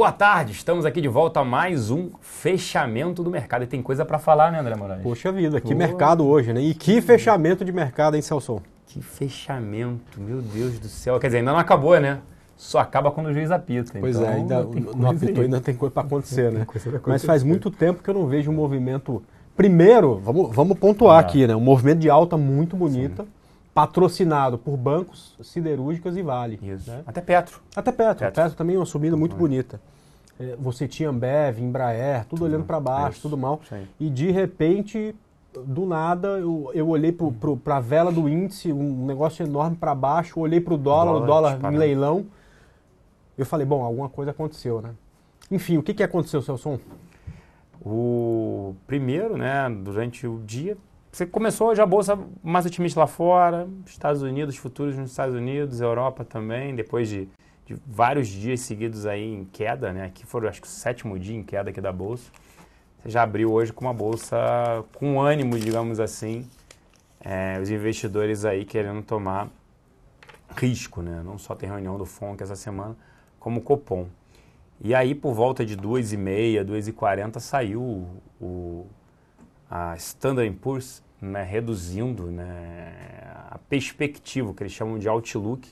Boa tarde, estamos aqui de volta a mais um fechamento do mercado. E tem coisa para falar, né, André Moraes? Poxa vida, que Boa. mercado hoje, né? E que uhum. fechamento de mercado, hein, Celso? Que fechamento, meu Deus do céu. Quer dizer, ainda não acabou, né? Só acaba quando o juiz apita. Pois é, então, é, ainda não apitou, ainda tem coisa para acontecer, né? Acontecer. Mas faz muito tempo que eu não vejo um movimento. Primeiro, vamos, vamos pontuar ah. aqui, né? Um movimento de alta muito bonita. Sim patrocinado por bancos, siderúrgicas e Vale. Isso. Né? Até Petro. Até Petro. Petro. Petro também é uma subida muito uhum. bonita. É, você tinha Ambev, Embraer, tudo olhando para baixo, Isso. tudo mal. Sim. E de repente, do nada, eu, eu olhei para a vela do índice, um negócio enorme para baixo, olhei para o dólar, o dólar em leilão. Eu falei, bom, alguma coisa aconteceu, né? Enfim, o que, que aconteceu, Celso? O primeiro, né, durante o dia, você começou hoje a bolsa mais otimista lá fora, Estados Unidos, futuros nos Estados Unidos, Europa também, depois de, de vários dias seguidos aí em queda, né? Aqui foram acho que o sétimo dia em queda aqui da bolsa. Você já abriu hoje com uma bolsa com ânimo, digamos assim, é, os investidores aí querendo tomar risco, né? Não só tem reunião do FONC essa semana, como o Copom. E aí, por volta de 2h30, 2h40, saiu o, a Standard Poor's né, reduzindo né, a perspectiva, que eles chamam de outlook,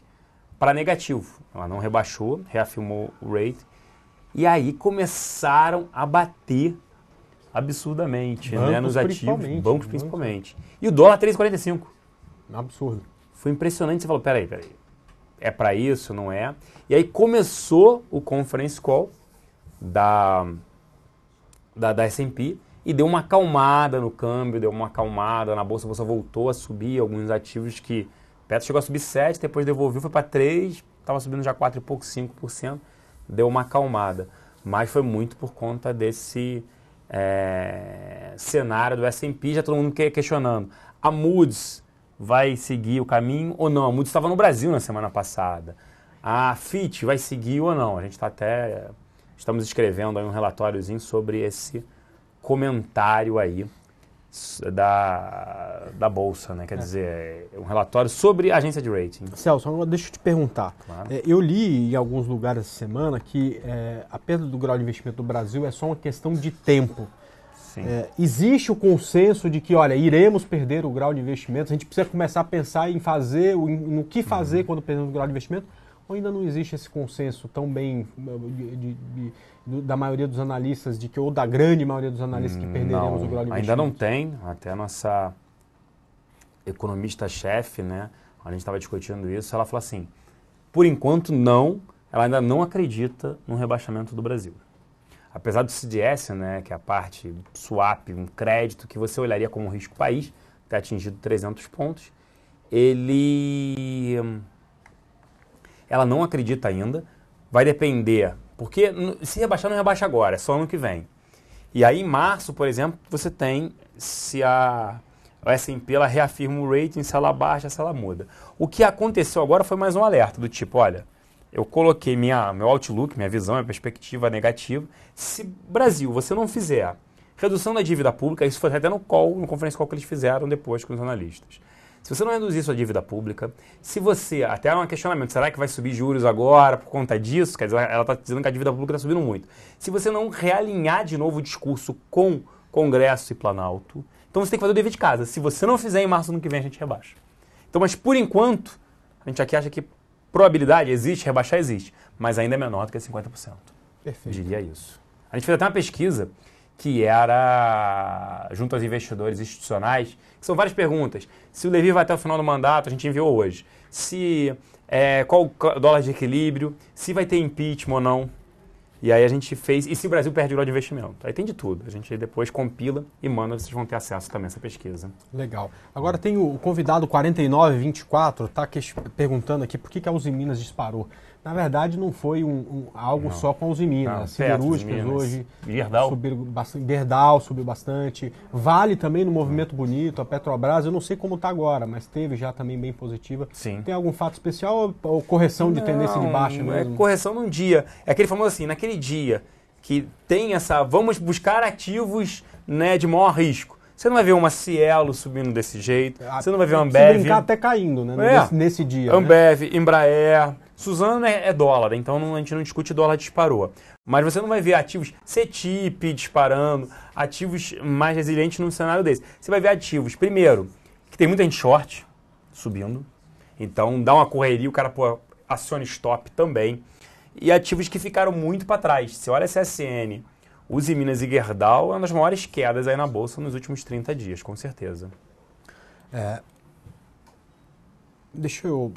para negativo. Ela não rebaixou, reafirmou o rate. E aí começaram a bater absurdamente né, bancos né, nos ativos, bancos principalmente. E o dólar 3,45. Absurdo. Foi impressionante. Você falou: peraí, peraí. É para isso? Não é? E aí começou o conference call da, da, da SP e deu uma acalmada no câmbio, deu uma acalmada na bolsa, a bolsa voltou a subir, alguns ativos que Petro chegou a subir 7, depois devolveu, foi para 3, estava subindo já 4 e pouco, 5%, deu uma acalmada. Mas foi muito por conta desse é, cenário do S&P, já todo mundo questionando. A Moody's vai seguir o caminho ou não? A Moody's estava no Brasil na semana passada. A Fitch vai seguir ou não? A gente está até... Estamos escrevendo aí um relatóriozinho sobre esse comentário aí da, da Bolsa, né? Quer é. dizer, é um relatório sobre agência de rating. Celso, deixa eu te perguntar. Claro. É, eu li em alguns lugares essa semana que é, a perda do grau de investimento do Brasil é só uma questão de tempo. É, existe o consenso de que, olha, iremos perder o grau de investimento, a gente precisa começar a pensar em fazer, no que fazer uhum. quando perdemos o grau de investimento, ou ainda não existe esse consenso tão bem eh, de, de, de do, da maioria dos analistas, de que ou da grande maioria dos analistas que hum, perderíamos não, o grau Ainda não tem, até a nossa economista-chefe, né? A gente estava discutindo isso, ela falou assim, por enquanto não, ela ainda não acredita no rebaixamento do Brasil. Apesar do CDS, né, que é a parte swap, um crédito que você olharia como um risco país, ter atingido 300 pontos, ele hum, ela não acredita ainda, vai depender porque se rebaixar, não rebaixa agora, é só ano que vem. E aí, em março, por exemplo, você tem se a, a S&P reafirma o rating, se ela baixa, se ela muda. O que aconteceu agora foi mais um alerta do tipo, olha, eu coloquei minha, meu outlook, minha visão, minha perspectiva negativa. Se, Brasil, você não fizer redução da dívida pública, isso foi até no call, no conferência call que eles fizeram depois com os analistas. Se você não reduzir sua dívida pública, se você, até há é um questionamento, será que vai subir juros agora por conta disso? Quer dizer, ela está dizendo que a dívida pública está subindo muito. Se você não realinhar de novo o discurso com Congresso e Planalto, então você tem que fazer o dever de casa. Se você não fizer, em março do ano que vem a gente rebaixa. Então, mas por enquanto, a gente aqui acha que probabilidade existe, rebaixar existe, mas ainda é menor do que 50%. Perfeito. Diria isso. A gente fez até uma pesquisa que era junto aos investidores institucionais são várias perguntas. Se o Levi vai até o final do mandato, a gente enviou hoje. Se é, qual o dólar de equilíbrio, se vai ter impeachment ou não. E aí a gente fez. E se o Brasil perde o grau de investimento? Aí tem de tudo. A gente depois compila e manda, vocês vão ter acesso também a essa pesquisa. Legal. Agora tem o convidado 4924, está perguntando aqui por que, que a Uzi Minas disparou. Na verdade, não foi um, um algo não. só com os Minas. Não, Siderúrgicas hoje Berdal. subiram bastante. subiu bastante. Vale também no movimento bonito. A Petrobras, eu não sei como está agora, mas teve já também bem positiva. Sim. Tem algum fato especial ou, ou correção de não, tendência de baixa é mesmo? É correção num dia. É aquele famoso assim, naquele dia que tem essa. Vamos buscar ativos né, de maior risco. Você não vai ver uma Cielo subindo desse jeito. Ah, você não vai ver uma Ambev. Se brincar até caindo, né? É. Nesse, nesse, dia. Né? Ambev, né? Embraer, Suzano é, é dólar, então não, a gente não discute dólar disparou. Mas você não vai ver ativos CETIP disparando, ativos mais resilientes num cenário desse. Você vai ver ativos, primeiro, que tem muita gente short subindo, então dá uma correria, o cara pô, aciona stop também. E ativos que ficaram muito para trás. Se olha a CSN, Uzi Minas e Gerdau, é uma das maiores quedas aí na bolsa nos últimos 30 dias, com certeza. É... Deixa eu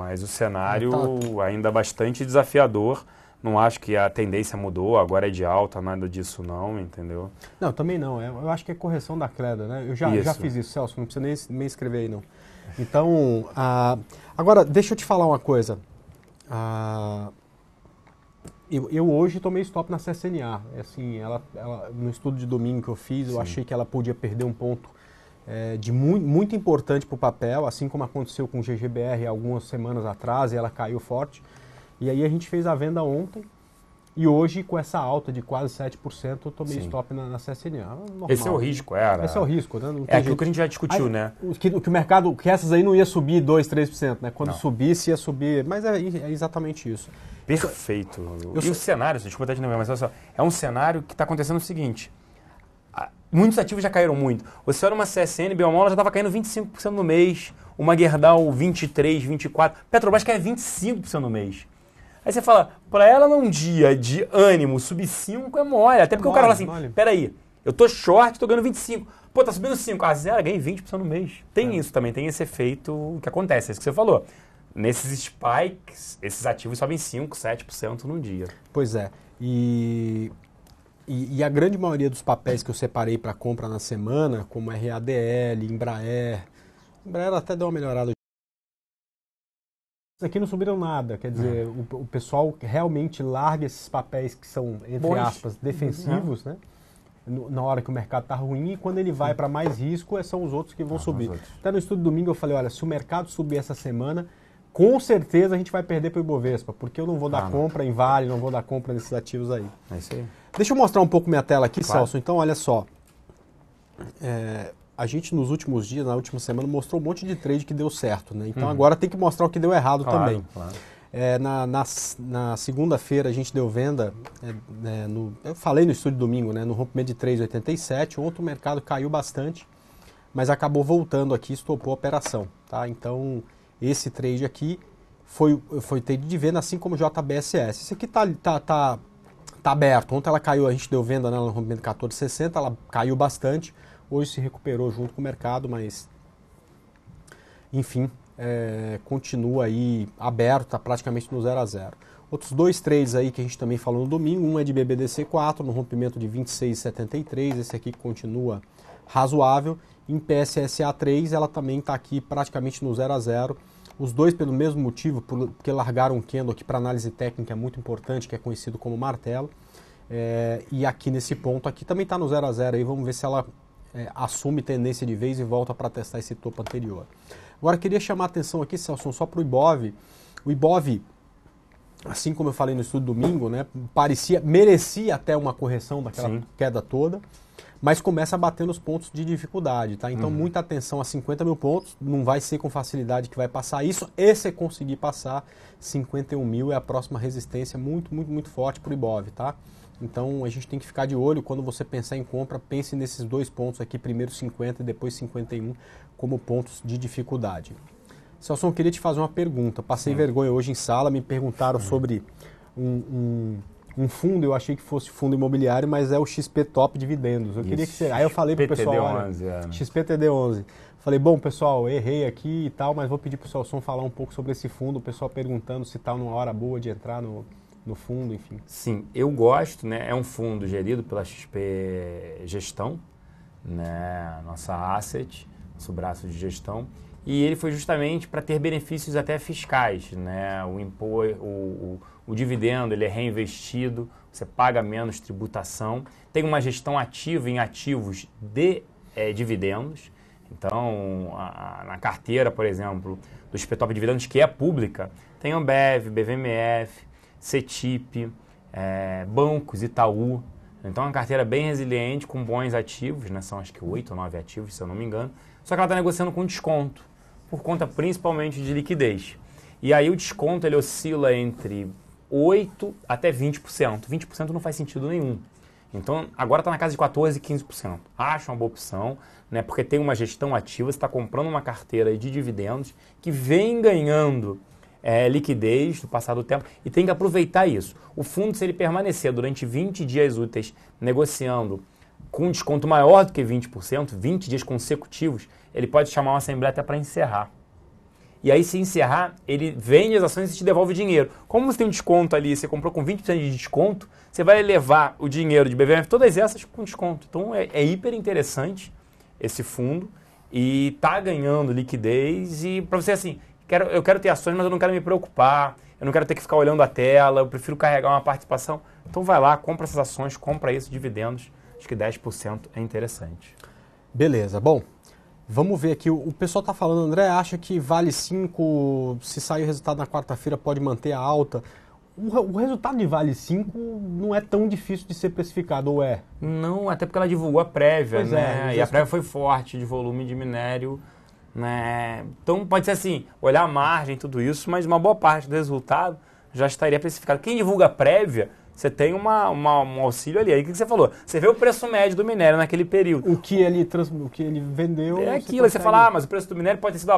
Mas o cenário é ainda é bastante desafiador. Não acho que a tendência mudou, agora é de alta, nada disso não, entendeu? Não, também não. É, eu acho que é correção da Cleda, né? Eu já, já fiz isso, Celso, não precisa nem, nem escrever aí, não. Então, agora, deixa eu te falar uma coisa. eu, eu, hoje tomei stop na CSNA. Assim, ela, ela, no estudo de domingo que eu fiz, Sim. eu achei que ela podia perder um ponto é, de muito, muito importante para o papel, assim como aconteceu com o GGBR algumas semanas atrás e ela caiu forte. E aí a gente fez a venda ontem. E hoje, com essa alta de quase 7%, eu tomei Sim. stop na, na CSN. É Esse é o né? risco, era. É, né? Esse é o risco, né? é aquilo que a gente já discutiu, aí, né? que, que, o mercado, que essas aí não ia subir 2%, 3%, né? Quando não. subisse, ia subir. Mas é, é exatamente isso. Perfeito. Eu, e o cenário, desculpa até de novo, mas olha só. É um cenário que está acontecendo o seguinte muitos ativos já caíram muito. Você olha uma CSN, Biomola já estava caindo 25% no mês, uma Gerdau 23%, 24%, Petrobras cai 25% no mês. Aí você fala, para ela num dia de ânimo subir 5 é mole, até porque mole, o cara fala assim, mole. peraí, eu tô short, tô ganhando 25%. Pô, tá subindo 5, ah, zero, ganhei 20% no mês. Tem é. isso também, tem esse efeito que acontece, é isso que você falou. Nesses spikes, esses ativos sobem 5, 7% num dia. Pois é. E e, e, a grande maioria dos papéis que eu separei para compra na semana, como RADL, Embraer, Embraer até deu uma melhorada. Aqui não subiram nada, quer dizer, é. o, o, pessoal realmente larga esses papéis que são, entre Bons. aspas, defensivos, uhum. né? na hora que o mercado está ruim e quando ele vai para mais risco, é, são os outros que vão ah, subir. Até no estudo domingo eu falei, olha, se o mercado subir essa semana, com certeza a gente vai perder para o Ibovespa, porque eu não vou dar ah, compra não. em Vale, não vou dar compra nesses ativos aí. É isso aí. Deixa eu mostrar um pouco minha tela aqui, claro. Celso. Então, olha só. É, a gente nos últimos dias, na última semana, mostrou um monte de trade que deu certo, né? Então uhum. agora tem que mostrar o que deu errado claro, também. Claro. É, na, na, na segunda-feira a gente deu venda, é, né, no, eu falei no estúdio domingo, né? No rompimento de 3,87. Ontem o mercado caiu bastante, mas acabou voltando aqui, estopou a operação, tá? Então esse trade aqui foi, foi trade de venda, assim como JBSS. Esse aqui tá, tá, tá, tá aberto. Ontem ela caiu, a gente deu venda nela no rompimento 14,60, ela caiu bastante. Hoje se recuperou junto com o mercado, mas enfim, é, continua aí aberto, tá praticamente no 0 a 0 Outros dois trades aí que a gente também falou no domingo, um é de BBDC4, no rompimento de 26,73, esse aqui continua razoável. Em PSSA 3, ela também está aqui praticamente no 0 a 0 Os dois, pelo mesmo motivo, porque largaram o Kendo aqui para análise técnica é muito importante, que é conhecido como martelo. É, e aqui nesse ponto aqui também está no 0 a 0 aí Vamos ver se ela é, assume tendência de vez e volta para testar esse topo anterior. Agora, queria chamar a atenção aqui, Celso, só para o Ibov. O Ibov assim como eu falei no estudo domingo, né, parecia merecia até uma correção daquela Sim. queda toda mas começa a bater nos pontos de dificuldade, tá? Então, uhum. muita atenção a 50 mil pontos, não vai ser com facilidade que vai passar isso, e se é conseguir passar, 51 mil é a próxima resistência muito, muito, muito forte para o Ibov, tá? Então, a gente tem que ficar de olho, quando você pensar em compra, pense nesses dois pontos aqui, primeiro 50 e depois 51, como pontos de dificuldade. Celso, eu queria te fazer uma pergunta. Passei uhum. vergonha hoje em sala, me perguntaram uhum. sobre um, um um fundo, eu achei que fosse fundo imobiliário, mas é o XP Top Dividendos. Eu Isso. queria que você. Aí eu falei pro pessoal. Xp 11 olha, é. XPTD11. Falei, bom, pessoal, errei aqui e tal, mas vou pedir pro Celson falar um pouco sobre esse fundo, o pessoal perguntando se tá numa hora boa de entrar no, no fundo, enfim. Sim, eu gosto, né? É um fundo gerido pela XP Gestão, né? Nossa asset, nosso braço de gestão. E ele foi justamente para ter benefícios até fiscais, né? O, impor, o, o o dividendo ele é reinvestido, você paga menos tributação. Tem uma gestão ativa em ativos de é, dividendos. Então, a, a, na carteira, por exemplo, do de Dividendos, que é pública, tem Ambev, BVMF, CETIP, é, eh, bancos, Itaú. Então, é uma carteira bem resiliente, com bons ativos, né? são acho que oito ou nove ativos, se eu não me engano. Só que ela está negociando com desconto, por conta principalmente de liquidez. E aí o desconto ele oscila entre 8 até 20%. 20% não faz sentido nenhum. Então, agora está na casa de 14%, 15%. acha uma boa opção, né? porque tem uma gestão ativa, você está comprando uma carteira de dividendos que vem ganhando é, liquidez do passar do tempo e tem que aproveitar isso. O fundo, se ele permanecer durante 20 dias úteis negociando com um desconto maior do que 20%, 20 dias consecutivos, ele pode chamar uma assembleia até para encerrar e aí se encerrar, ele vende as ações e te devolve o dinheiro. Como você tem um desconto ali, você comprou com 20% de desconto, você vai elevar o dinheiro de BVF, todas essas com desconto. Então é, é hiper interessante esse fundo e tá ganhando liquidez e para você assim, quero, eu quero ter ações, mas eu não quero me preocupar, eu não quero ter que ficar olhando a tela, eu prefiro carregar uma participação. Então vai lá, compra essas ações, compra isso, dividendos, acho que 10% é interessante. Beleza, bom, Vamos ver aqui, o pessoal está falando, André, acha que vale 5, se sair o resultado na quarta-feira pode manter a alta. O, o, resultado de vale 5 não é tão difícil de ser precificado, ou é? Não, até porque ela divulgou a prévia, pois né? É, e a prévia que... foi forte de volume de minério. Né? Então pode ser assim, olhar a margem, tudo isso, mas uma boa parte do resultado já estaria precificado. Quem divulga a prévia você tem uma, uma, um auxílio ali. Aí o que você falou? Você vê o preço médio do minério naquele período. O que ele, trans, o que ele vendeu. É aquilo, você, você fala, ah, mas o preço do minério pode ter sido a,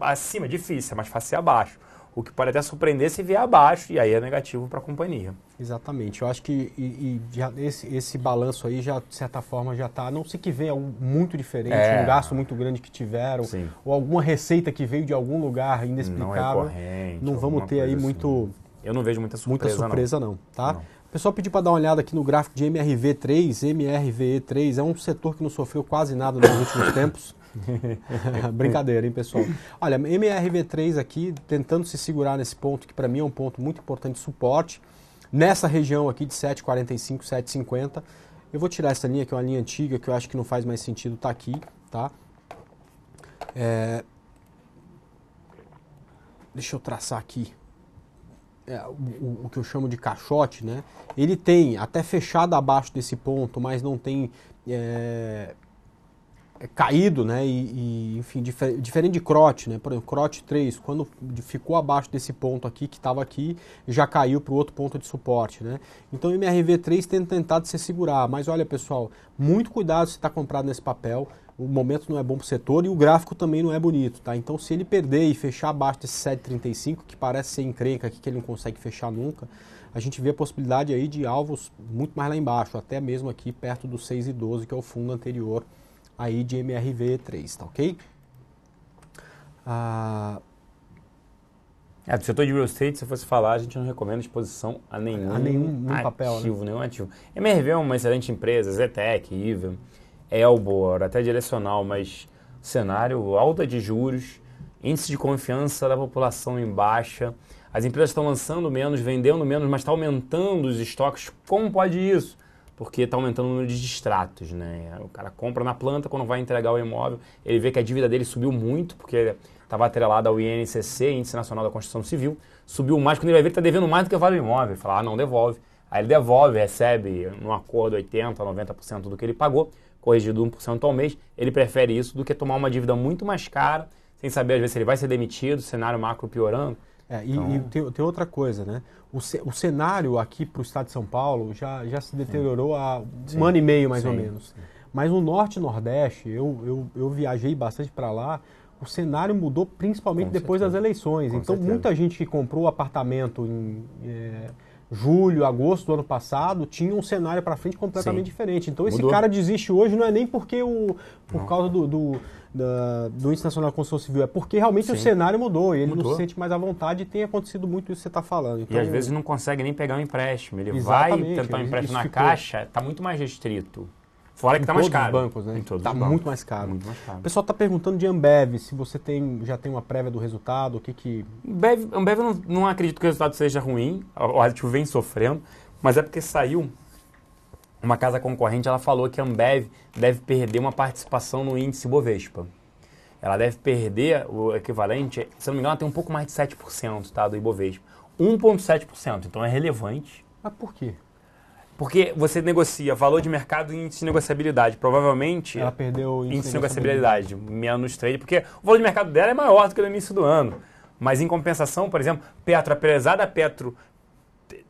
a, acima, difícil, é mais fácil ser abaixo. O que pode até surpreender é se vier abaixo, e aí é negativo para a companhia. Exatamente. Eu acho que e, e esse, esse balanço aí, já, de certa forma, já está. Não sei que venha algo muito diferente, é. um gasto muito grande que tiveram, Sim. ou alguma receita que veio de algum lugar inexplicável. Não, é corrente, não vamos ter aí assim. muito. Eu não vejo muita surpresa. Muita surpresa, não, não tá? Não pessoal pediu para dar uma olhada aqui no gráfico de MRV3, MRVE3, é um setor que não sofreu quase nada nos últimos tempos. Brincadeira, hein, pessoal? Olha, MRV3 aqui tentando se segurar nesse ponto, que para mim é um ponto muito importante de suporte. Nessa região aqui de 7,45, 7,50. Eu vou tirar essa linha, que é uma linha antiga, que eu acho que não faz mais sentido estar tá aqui, tá? É... Deixa eu traçar aqui é, o, o, que eu chamo de caixote, né? Ele tem até fechado abaixo desse ponto, mas não tem é, é caído, né? E, e enfim, difer, diferente de crote, né? Por exemplo, crote 3, quando ficou abaixo desse ponto aqui, que estava aqui, já caiu para o outro ponto de suporte, né? Então o MRV3 tem tentado se segurar, mas olha pessoal, muito cuidado se está comprado nesse papel, o momento não é bom para o setor e o gráfico também não é bonito, tá? Então, se ele perder e fechar abaixo desse 7,35, que parece ser encrenca aqui, que ele não consegue fechar nunca, a gente vê a possibilidade aí de alvos muito mais lá embaixo, até mesmo aqui perto do 6,12, que é o fundo anterior aí de MRV3, tá ok? Ah... É, do setor de real estate, se fosse falar, a gente não recomenda exposição a nenhum, a nenhum, nenhum ativo, papel, né? nenhum ativo. MRV é uma excelente empresa, Zetec, Ivel. É Elbor, até direcional, mas cenário alta de juros, índice de confiança da população em baixa, as empresas estão lançando menos, vendendo menos, mas está aumentando os estoques. Como pode isso? Porque está aumentando o número de distratos, né? O cara compra na planta, quando vai entregar o imóvel, ele vê que a dívida dele subiu muito, porque estava atrelada ao INCC, Índice Nacional da Construção Civil, subiu mais, quando ele vai ver que está devendo mais do que vale o imóvel. Ele fala, ah, não, devolve. Aí ele devolve, recebe num acordo 80%, 90% do que ele pagou, corrigido 1% ao mês, ele prefere isso do que tomar uma dívida muito mais cara, sem saber às vezes se ele vai ser demitido, cenário macro piorando. É, e, então... e tem, tem, outra coisa, né? O, o cenário aqui para o estado de São Paulo já, já se deteriorou Sim. há um Sim. ano e meio, mais Sim. ou menos. Mas no Norte e Nordeste, eu, eu, eu viajei bastante para lá, o cenário mudou principalmente Com depois certeza. das eleições. Com então, certeza. muita gente comprou apartamento em, é, julho, agosto do ano passado, tinha um cenário para frente completamente Sim. diferente. Então Mudou. esse cara desiste hoje não é nem porque o por não. causa do, do da, do Índice Nacional de Construção Civil. É porque realmente Sim. o cenário mudou e ele mudou. não se sente mais à vontade e tem acontecido muito isso que você está falando. Então, e às então, vezes não consegue nem pegar um empréstimo. Ele vai tentar um empréstimo na ficou. Caixa, está muito mais restrito. Fora que está mais caro. bancos, né? Em todos tá muito mais caro. Muito mais caro. O pessoal está perguntando de Ambev, se você tem, já tem uma prévia do resultado, o que que... Ambev, Ambev eu não, não acredito que o resultado seja ruim, o Aditivo vem sofrendo, mas é porque saiu uma casa concorrente, ela falou que a Ambev deve perder uma participação no índice Bovespa. Ela deve perder o equivalente, se não me engano, ela tem um pouco mais de 7% tá, do Ibovespa. 1,7%, então é relevante. Mas por quê? Porque você negocia valor de mercado e índice de negociabilidade. Provavelmente. Ela perdeu o índice, índice de negociabilidade, menos trade, porque o valor de mercado dela é maior do que no início do ano. Mas em compensação, por exemplo, Petro, apesar da Petro.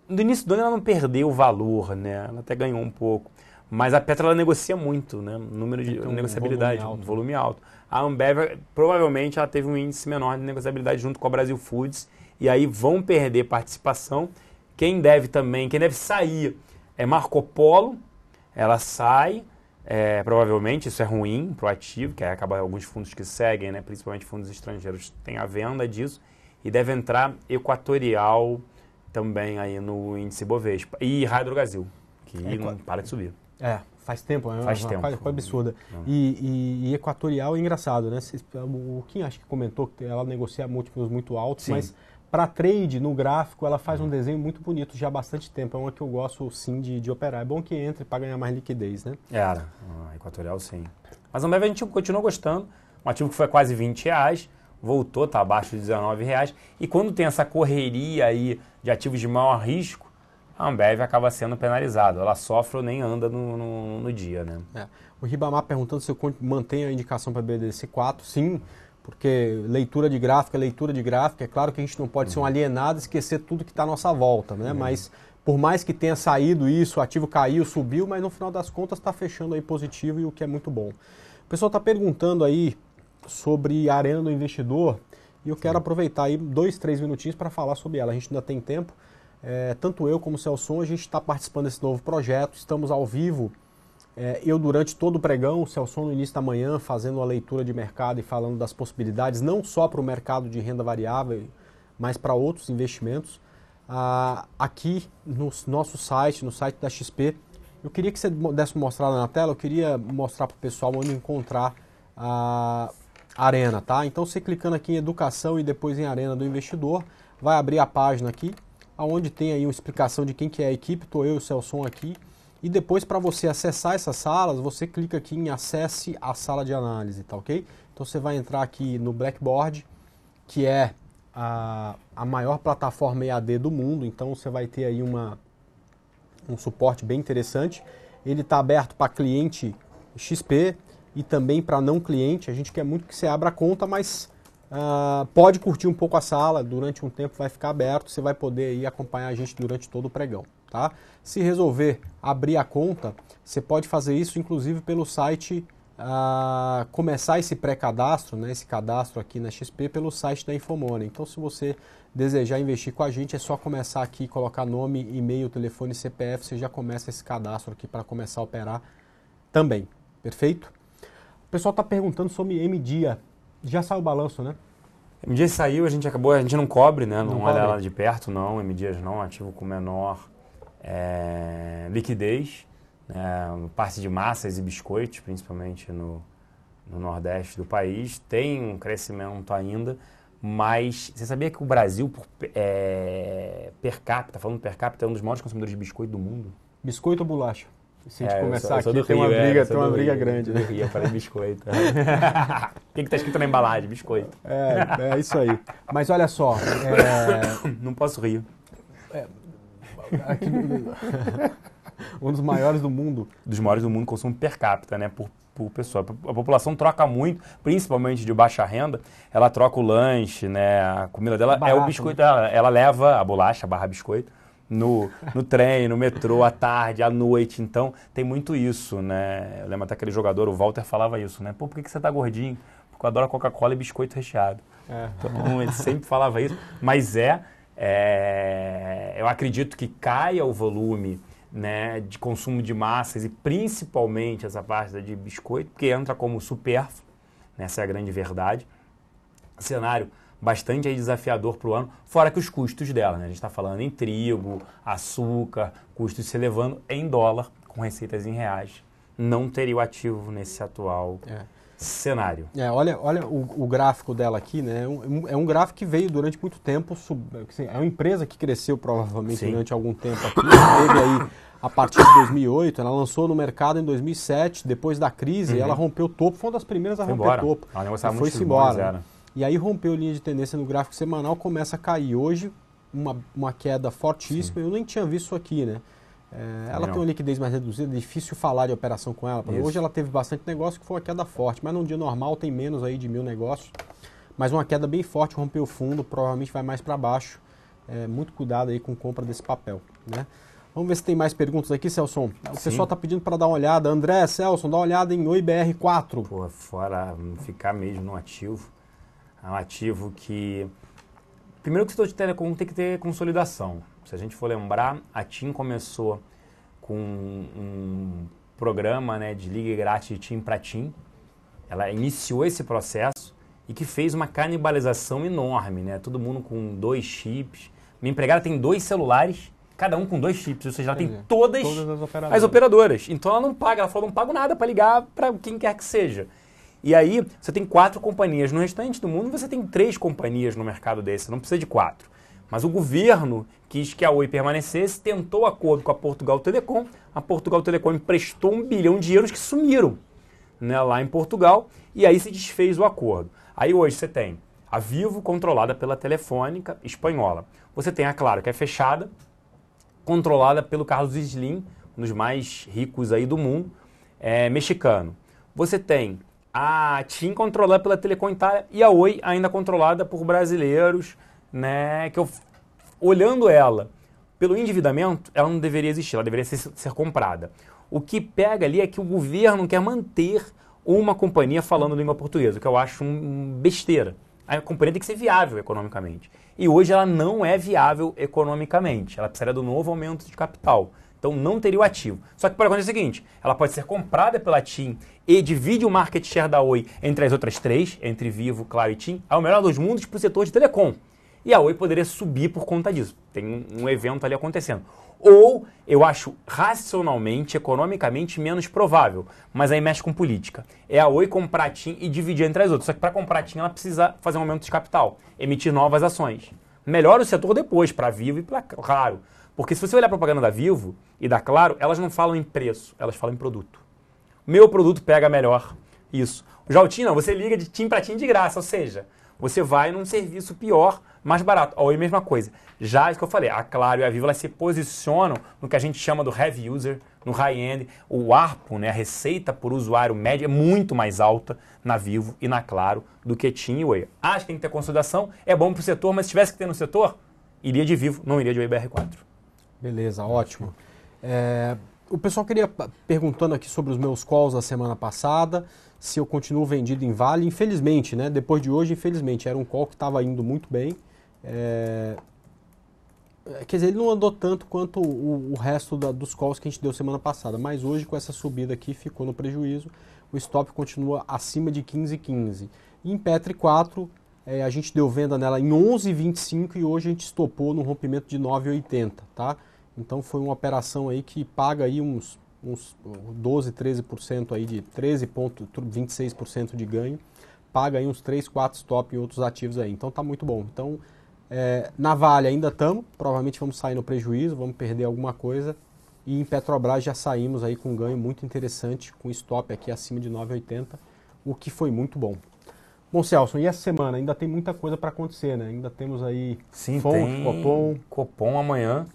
No início do ano ela não perdeu o valor, né? Ela até ganhou um pouco. Mas a Petro ela negocia muito, né? Número de então, negociabilidade, volume, alto. Né? volume alto. A Ambev, provavelmente, ela teve um índice menor de negociabilidade junto com a Brasil Foods. E aí vão perder participação. Quem deve também, quem deve sair é Marco Polo, ela sai, é, provavelmente isso é ruim para o ativo, que acaba alguns fundos que seguem, né, principalmente fundos estrangeiros, têm a venda disso, e deve entrar Equatorial também aí no índice Bovespa. E Hidrogasil, que é, não para de subir. É, faz tempo, né? Faz uma tempo. Coisa absurda. É. E, e, e, Equatorial é engraçado, né? O Kim acho que comentou que ela negocia múltiplos muito altos, Sim. mas para trade, no gráfico, ela faz um uhum. desenho muito bonito já há bastante tempo. É uma que eu gosto, sim, de, de operar. É bom que entre para ganhar mais liquidez, né? Era. a ah, equatorial, sim. Mas a Ambev a gente continuou gostando. Um ativo que foi quase 20 reais, voltou, está abaixo de 19 reais. E quando tem essa correria aí de ativos de maior risco, a Ambev acaba sendo penalizada. Ela sofre ou nem anda no, no, no dia, né? É. O Ribamar perguntando se eu mantém a indicação para BDC 4. Sim, porque leitura de gráfico é leitura de gráfico, é claro que a gente não pode uhum. ser um uhum. alienado e esquecer tudo que está à nossa volta, né? Uhum. Mas por mais que tenha saído isso, o ativo caiu, subiu, mas no final das contas está fechando aí positivo e o que é muito bom. O pessoal está perguntando aí sobre a arena do investidor e eu Sim. quero aproveitar aí dois, três minutinhos para falar sobre ela. A gente ainda tem tempo. É, tanto eu como o Celso, a gente está participando desse novo projeto, estamos ao vivo é, eu, durante todo o pregão, o Celso no início da manhã, fazendo a leitura de mercado e falando das possibilidades, não só para o mercado de renda variável, mas para outros investimentos. Ah, aqui no nosso site, no site da XP, eu queria que você desse mostrada na tela, eu queria mostrar para o pessoal onde encontrar a Arena, tá? Então, você clicando aqui em Educação e depois em Arena do Investidor, vai abrir a página aqui, aonde tem aí uma explicação de quem que é a equipe, estou eu e o Celso aqui. E depois, para você acessar essas salas, você clica aqui em Acesse a Sala de Análise, tá ok? Então você vai entrar aqui no Blackboard, que é a, a maior plataforma EAD do mundo, então você vai ter aí uma, um suporte bem interessante. Ele está aberto para cliente XP e também para não cliente. A gente quer muito que você abra a conta, mas Uh, pode curtir um pouco a sala, durante um tempo vai ficar aberto, você vai poder aí acompanhar a gente durante todo o pregão tá? Se resolver abrir a conta, você pode fazer isso inclusive pelo site, uh, começar esse pré-cadastro, né, esse cadastro aqui na XP pelo site da Infomoney. Então, se você desejar investir com a gente, é só começar aqui, colocar nome, e-mail, telefone, CPF, você já começa esse cadastro aqui para começar a operar também, perfeito? O pessoal está perguntando sobre MDIA. Já saiu o balanço, né? MDIA saiu, a gente acabou, a gente não cobre, né? Não, não olha ela de perto, não. MDIAs não, ativo com menor é, liquidez, é, parte de massas e biscoitos, principalmente no, no, Nordeste do país, tem um crescimento ainda, mas você sabia que o Brasil, por, é, per capita, falando per capita, é um dos maiores consumidores de biscoito do mundo? Biscoito ou bolacha? Se a gente é, começar eu sou, eu aqui, tem Rio, uma briga, tem uma é, briga Rio, grande. Né? Eu falei biscoito. o que, está tá escrito na embalagem? Biscoito. É, é isso aí. Mas olha só. É... Não posso rir. É, Aqui, um dos maiores do mundo. Dos maiores do mundo, consumo per capita, né? Por, por pessoa. A população troca muito, principalmente de baixa renda. Ela troca o lanche, né? A comida dela Barato, é o biscoito. Né? Ela, ela, leva a bolacha, a barra biscoito, no, no trem, no metrô, à tarde, à noite. Então, tem muito isso, né? Eu lembro até aquele jogador, o Walter, falava isso, né? Pô, por que, que você tá gordinho? Porque eu adoro Coca-Cola e biscoito recheado. É. Então, ele sempre falava isso. Mas é é, eu acredito que caia o volume né, de consumo de massas e principalmente essa parte de biscoito, porque entra como supérfluo, né, essa é a grande verdade. Cenário bastante desafiador para o ano, fora que os custos dela, né? a gente está falando em trigo, açúcar, custos se elevando em dólar, com receitas em reais. Não teria o ativo nesse atual. É cenário. É, olha, olha o, o, gráfico dela aqui, né? É um, é um, é gráfico que veio durante muito tempo. Sub, assim, é uma empresa que cresceu provavelmente Sim. durante algum tempo aqui. Teve aí a partir de 2008, ela lançou no mercado em 2007, depois da crise, uhum. ela rompeu o topo, foi uma das primeiras a foi romper o topo. Ela foi embora. Era. E aí rompeu linha de tendência no gráfico semanal, começa a cair. Hoje, uma, uma queda fortíssima. Sim. Eu nem tinha visto isso aqui, né? É, ela não. tem uma liquidez mais reduzida, é difícil falar de operação com ela. Hoje ela teve bastante negócio, que foi uma queda forte, mas num dia normal tem menos aí de mil negócios. Mas uma queda bem forte, rompeu o fundo, provavelmente vai mais para baixo. É, muito cuidado aí com compra desse papel. Né? Vamos ver se tem mais perguntas aqui, Celso. O Sim. pessoal está pedindo para dar uma olhada. André, Celso, dá uma olhada em OIBR4. Pô, fora ficar mesmo no ativo. É um ativo que. Primeiro que o setor de telecom tem que ter consolidação. Se a gente for lembrar, a TIM começou com um programa né, de liga grátis de TIM para TIM. Ela iniciou esse processo e que fez uma canibalização enorme, né? Todo mundo com dois chips. Minha empregada tem dois celulares, cada um com dois chips, ou seja, ela tem todas, todas as, operadoras. as, operadoras. Então ela não paga, ela falou, não pago nada para ligar para quem quer que seja. E aí você tem quatro companhias no restante do mundo, você tem três companhias no mercado desse, não precisa de quatro. Mas o governo quis que a Oi permanecesse, tentou acordo com a Portugal Telecom, a Portugal Telecom emprestou um bilhão de euros que sumiram né, lá em Portugal, e aí se desfez o acordo. Aí hoje você tem a Vivo, controlada pela Telefônica Espanhola. Você tem a é Claro, que é fechada, controlada pelo Carlos Slim, um dos mais ricos aí do mundo, é, mexicano. Você tem a TIM controlada pela Telecom Itália e a Oi ainda controlada por brasileiros, né, que eu, olhando ela pelo endividamento, ela não deveria existir, ela deveria ser, ser comprada. O que pega ali é que o governo quer manter uma companhia falando língua portuguesa, o que eu acho um besteira. A companhia tem que ser viável economicamente. E hoje ela não é viável economicamente. Ela precisaria do novo aumento de capital. Então não teria o ativo. Só que pode acontecer é o seguinte: ela pode ser comprada pela TIM e divide o market share da Oi entre as outras três, entre Vivo, Claro e TIM, é o melhor dos mundos para o setor de telecom e a Oi poderia subir por conta disso. Tem um, evento ali acontecendo. Ou eu acho racionalmente, economicamente menos provável, mas aí mexe com política. É a Oi comprar a TIM e dividir entre as outras. Só que para comprar a TIM ela precisa fazer um aumento de capital, emitir novas ações. Melhora o setor depois, para Vivo e para Claro. Porque se você olhar a propaganda da Vivo e da Claro, elas não falam em preço, elas falam em produto. Meu produto pega melhor. Isso. Já o TIM não, você liga de TIM para TIM de graça, ou seja, você vai num serviço pior, mais barato. A Oi, mesma coisa. Já isso que eu falei, a Claro e a Vivo elas se posicionam no que a gente chama do heavy user, no high-end. O ARPO, né, a receita por usuário médio, é muito mais alta na Vivo e na Claro do que tinha e Oi. Acho que tem que ter consolidação, é bom para o setor, mas se tivesse que ter no setor, iria de Vivo, não iria de Oi BR4. Beleza, ótimo. É, o pessoal queria perguntando aqui sobre os meus calls da semana passada se eu continuo vendido em Vale. Infelizmente, né? Depois de hoje, infelizmente, era um call que estava indo muito bem. É, é... Quer dizer, ele não andou tanto quanto o, o resto da, dos calls que a gente deu semana passada, mas hoje com essa subida aqui ficou no prejuízo. O stop continua acima de 15,15. em Petri 4, é, a gente deu venda nela em 11,25 e hoje a gente estopou no rompimento de 9,80, tá? Então foi uma operação aí que paga aí uns uns 12, 13% aí de 13,26% de ganho, paga aí uns 3, 4 stop em outros ativos aí. Então tá muito bom. Então, é, na Vale ainda estamos, provavelmente vamos sair no prejuízo, vamos perder alguma coisa. E em Petrobras já saímos aí com um ganho muito interessante, com stop aqui acima de 9,80, o que foi muito bom. Bom, Celso, e essa semana ainda tem muita coisa para acontecer, né? Ainda temos aí Sim, Fonte, tem Copom. Copom amanhã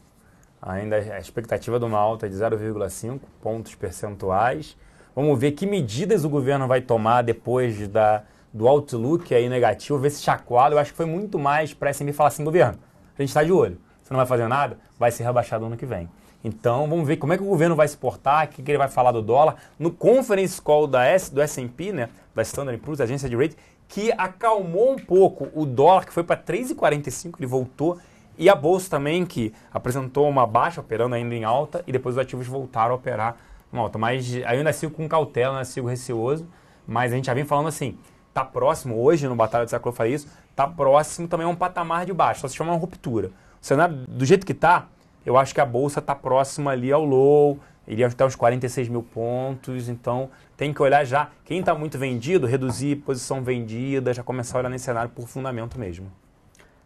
ainda a expectativa de uma alta de 0,5 pontos percentuais. Vamos ver que medidas o governo vai tomar depois da, do outlook aí negativo, ver se chacoalha Eu acho que foi muito mais para a falar assim, governo, a gente está de olho. Você não vai fazer nada, vai ser rebaixado ano que vem. Então, vamos ver como é que o governo vai se portar, o que, que ele vai falar do dólar. No conference call da S, do S&P, né, da Standard Poor's, da agência de rating, que acalmou um pouco o dólar, que foi para 3,45, ele voltou e a bolsa também, que apresentou uma baixa operando ainda em alta e depois os ativos voltaram a operar em alta. Mas eu ainda sigo com cautela, ainda sigo receoso, mas a gente já vem falando assim, tá próximo, hoje no Batalha do Século eu falei isso, tá próximo também a um patamar de baixo, só se chama uma ruptura. O cenário, do jeito que tá, eu acho que a bolsa tá próxima ali ao low, iria até uns 46 mil pontos, então tem que olhar já, quem está muito vendido, reduzir posição vendida, já começar a olhar nesse cenário por fundamento mesmo.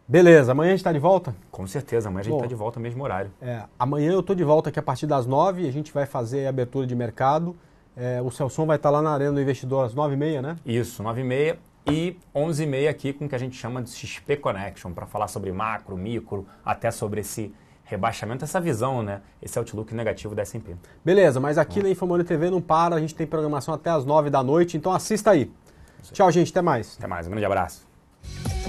Beleza, amanhã a gente está de volta? Com certeza, amanhã a gente está de volta no mesmo horário. É, amanhã eu estou de volta aqui a partir das nove. a gente vai fazer a abertura de mercado. É, o Celson vai estar tá lá na Arena do Investidor às nove e meia, né? Isso, nove e meia e 11 e meia aqui com o que a gente chama de XP Connection, para falar sobre macro, micro, até sobre esse rebaixamento, essa visão, né? Esse outlook negativo da S&P. Beleza, mas aqui na Infomani TV não para, a gente tem programação até as 9 da noite, então assista aí. Tchau, gente, até mais. Até mais, um grande abraço.